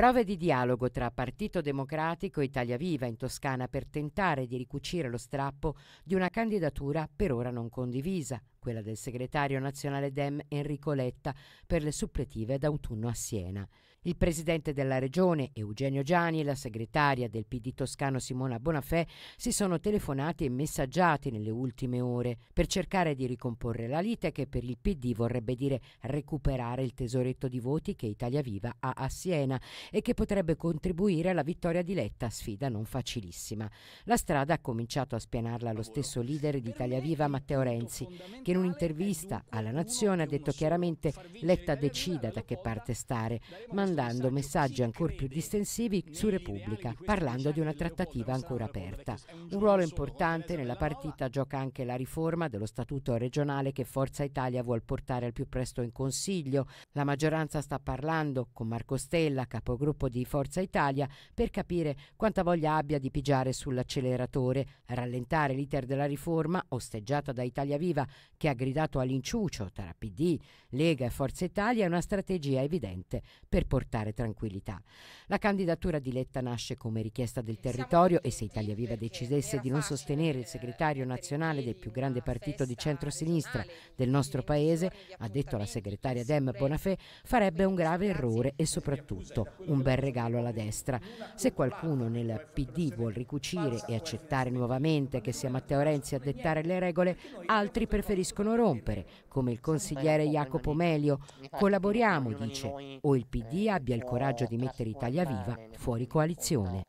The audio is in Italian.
Prove di dialogo tra Partito Democratico e Italia Viva in Toscana per tentare di ricucire lo strappo di una candidatura per ora non condivisa, quella del segretario nazionale Dem Enrico Letta per le suppletive d'autunno a Siena. Il presidente della regione Eugenio Giani e la segretaria del PD toscano Simona Bonafè si sono telefonati e messaggiati nelle ultime ore per cercare di ricomporre la lite che per il PD vorrebbe dire recuperare il tesoretto di voti che Italia Viva ha a Siena e che potrebbe contribuire alla vittoria di Letta, sfida non facilissima. La strada ha cominciato a spianarla lo stesso leader di Italia Viva Matteo Renzi, che che in un'intervista alla Nazione ha detto chiaramente Letta decida da che parte stare, mandando messaggi ancora più distensivi su Repubblica, parlando di una trattativa ancora aperta. Un ruolo importante nella partita gioca anche la riforma dello statuto regionale che Forza Italia vuole portare al più presto in Consiglio. La maggioranza sta parlando con Marco Stella, capogruppo di Forza Italia, per capire quanta voglia abbia di pigiare sull'acceleratore, rallentare l'iter della riforma osteggiata da Italia Viva che ha gridato all'inciucio tra PD, Lega e Forza Italia è una strategia evidente per portare tranquillità. La candidatura di Letta nasce come richiesta del territorio e se Italia Viva decidesse di non sostenere il segretario nazionale del più grande partito di centro-sinistra del nostro paese, ha detto la segretaria Dem Bonafè, farebbe un grave errore e soprattutto un bel regalo alla destra. Se qualcuno nel PD vuol ricucire e accettare nuovamente che sia Matteo Renzi a dettare le regole, altri preferiscono preferiscono rompere, come il consigliere Jacopo Melio. Collaboriamo, dice, o il PD eh, abbia il coraggio di mettere Italia Viva fuori coalizione.